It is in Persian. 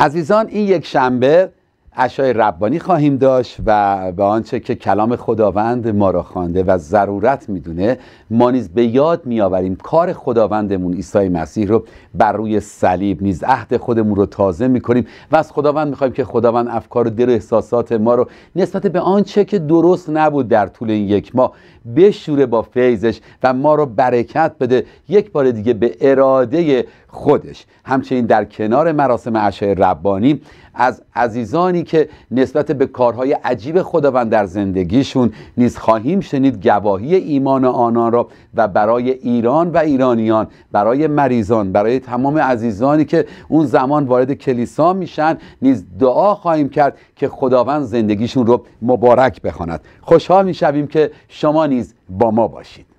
عزیزان این یک شنبه اشای ربانی خواهیم داشت و به آنچه که کلام خداوند ما را خوانده و ضرورت میدونه ما نیز به یاد میآوریم کار خداوندمون عیسی مسیح رو بر روی صلیب نیز عهد خودمون رو تازه میکنیم و از خداوند میخوایم که خداوند افکار و دل و احساسات ما رو نسبت به آنچه که درست نبود در طول این یک ماه بشوره با فیضش و ما رو برکت بده یک بار دیگه به اراده خودش همچنین در کنار مراسم عشای ربانی از عزیزانی که نسبت به کارهای عجیب خداوند در زندگیشون نیز خواهیم شنید گواهی ایمان آنان را و برای ایران و ایرانیان برای مریضان برای تمام عزیزانی که اون زمان وارد کلیسا میشن نیز دعا خواهیم کرد که خداوند زندگیشون رو مبارک بخواند خوشحال میشویم که شما نیز با ما باشید